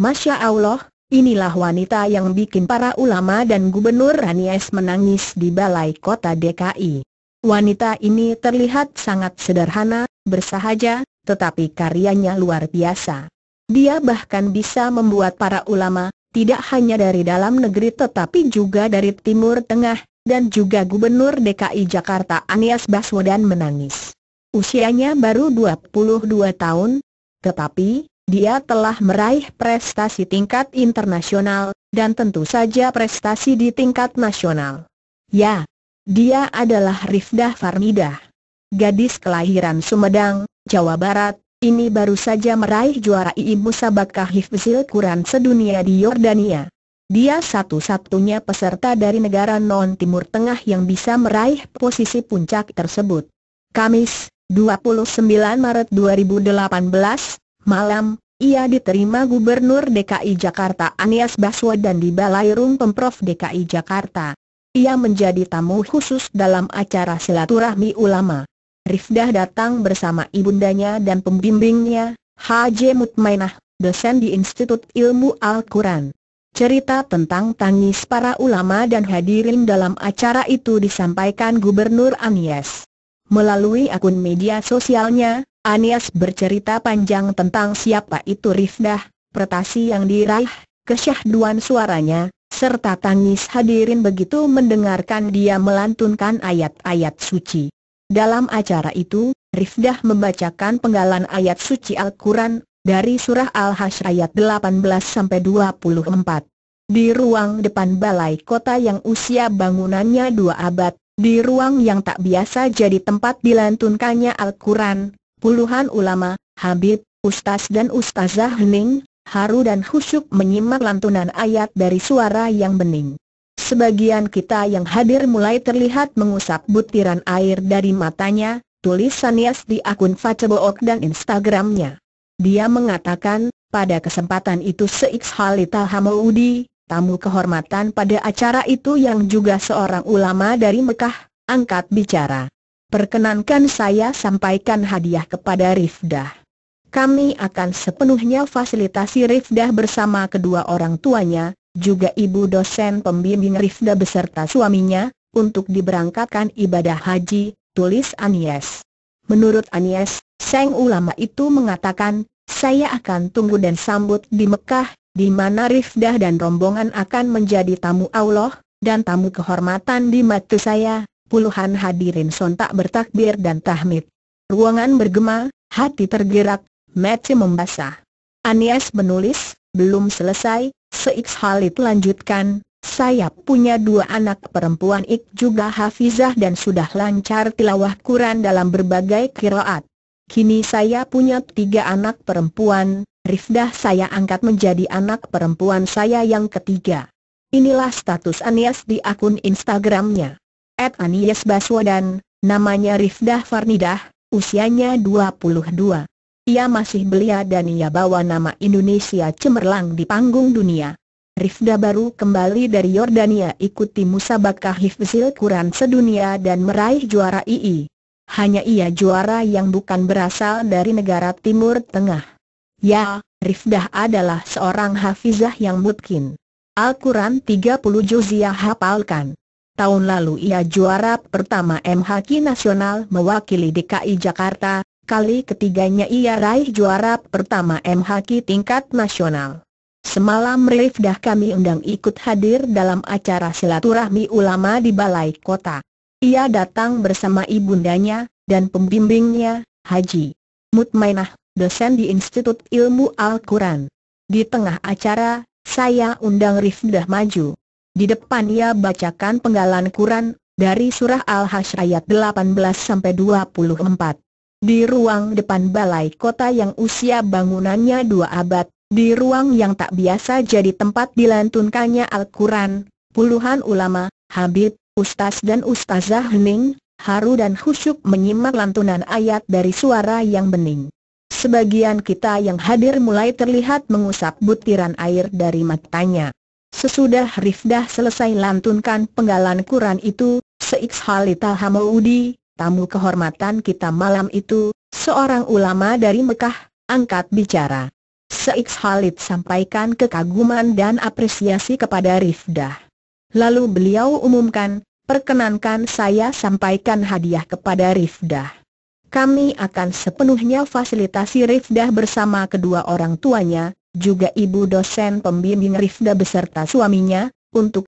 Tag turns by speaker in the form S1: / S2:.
S1: Masya Allah, inilah wanita yang bikin para ulama dan gubernur Ranies menangis di balai kota DKI. Wanita ini terlihat sangat sederhana, bersahaja, tetapi karyanya luar biasa. Dia bahkan bisa membuat para ulama, tidak hanya dari dalam negeri tetapi juga dari Timur Tengah, dan juga Gubernur DKI Jakarta Anies Baswedan menangis. Usianya baru 22 tahun, tetapi dia telah meraih prestasi tingkat internasional, dan tentu saja prestasi di tingkat nasional. Ya, dia adalah Rifdah Farmidah. Gadis kelahiran Sumedang, Jawa Barat, ini baru saja meraih juara Ibu Sabakah Hifzil Quran sedunia di Yordania. Dia satu-satunya peserta dari negara non-Timur Tengah yang bisa meraih posisi puncak tersebut. Kamis, 29 Maret 2018, malam, ia diterima Gubernur DKI Jakarta Anies Baswedan di Balai Rum Pemprov DKI Jakarta. Ia menjadi tamu khusus dalam acara silaturahmi ulama. Rifdah datang bersama ibundanya dan pembimbingnya, H.J. Mutmainah, dosen di Institut Ilmu Al-Quran. Cerita tentang tangis para ulama dan hadirin dalam acara itu disampaikan Gubernur Anies. Melalui akun media sosialnya, Anias bercerita panjang tentang siapa itu Rifdah, prestasi yang diraih, kesyahduan suaranya, serta tangis hadirin begitu mendengarkan dia melantunkan ayat-ayat suci. Dalam acara itu, Rifdah membacakan penggalan ayat suci Al-Quran, dari surah Al-Hashr ayat 18-24. Di ruang depan balai kota yang usia bangunannya dua abad, di ruang yang tak biasa jadi tempat dilantunkannya Al-Quran, Puluhan ulama, Habib, Ustaz dan Ustazah Hening, haru dan khusyuk menyimak lantunan ayat dari suara yang bening. Sebagian kita yang hadir mulai terlihat mengusap butiran air dari matanya, tulis Sanias di akun Facebook dan Instagramnya. Dia mengatakan, pada kesempatan itu Seiks Halita Hamoudi, tamu kehormatan pada acara itu yang juga seorang ulama dari Mekah, angkat bicara. Perkenankan saya sampaikan hadiah kepada Rifdah. Kami akan sepenuhnya fasilitasi Rifdah bersama kedua orang tuanya, juga ibu dosen pembimbing Rifdah beserta suaminya, untuk diberangkatkan ibadah haji, tulis Anies. Menurut Anies, Seng ulama itu mengatakan, saya akan tunggu dan sambut di Mekah, di mana Rifdah dan rombongan akan menjadi tamu Allah, dan tamu kehormatan di mata saya, puluhan hadirin sontak bertakbir dan tahmid. Ruangan bergema, hati tergerak, mata membasah. Anies menulis, belum selesai, Seiks Halid lanjutkan, saya punya dua anak perempuan Ik juga Hafizah dan sudah lancar tilawah Quran dalam berbagai kiraat. Kini saya punya tiga anak perempuan, Rifdah saya angkat menjadi anak perempuan saya yang ketiga. Inilah status Anies di akun Instagramnya. Ed Anies Baswedan, namanya Rifdah Farnidah, usianya 22. Ia masih belia dan ia bawa nama Indonesia cemerlang di panggung dunia. Rifda baru kembali dari Yordania ikuti musabakah Hifzil Quran sedunia dan meraih juara II. Hanya ia juara yang bukan berasal dari negara Timur Tengah. Ya, Rifda adalah seorang hafizah yang mungkin. Al-Quran 30 juziah hafalkan tahun lalu ia juara pertama MHQ Nasional mewakili DKI Jakarta, kali ketiganya ia raih juara pertama MHQ tingkat nasional. Semalam dah kami undang ikut hadir dalam acara silaturahmi ulama di Balai Kota. Ia datang bersama ibundanya, dan pembimbingnya, Haji Mutmainah, dosen di Institut Ilmu Al-Quran. Di tengah acara, saya undang Rifdah maju. Di depan ia bacakan penggalan Quran, dari surah al hasyr ayat 18-24. Di ruang depan balai kota yang usia bangunannya dua abad, di ruang yang tak biasa jadi tempat dilantunkannya Al-Quran, puluhan ulama, habib, ustaz dan ustazah hening, haru dan khusyuk menyimak lantunan ayat dari suara yang bening. Sebagian kita yang hadir mulai terlihat mengusap butiran air dari matanya. Sesudah Rifdah selesai lantunkan penggalan Quran itu, Seiks Halita Hamoudi, tamu kehormatan kita malam itu, seorang ulama dari Mekah, angkat bicara. Seiks Halid sampaikan kekaguman dan apresiasi kepada Rifdah. Lalu beliau umumkan, perkenankan saya sampaikan hadiah kepada Rifdah. Kami akan sepenuhnya fasilitasi Rifdah bersama kedua orang tuanya, juga ibu dosen pembimbing Rifda beserta suaminya, untuk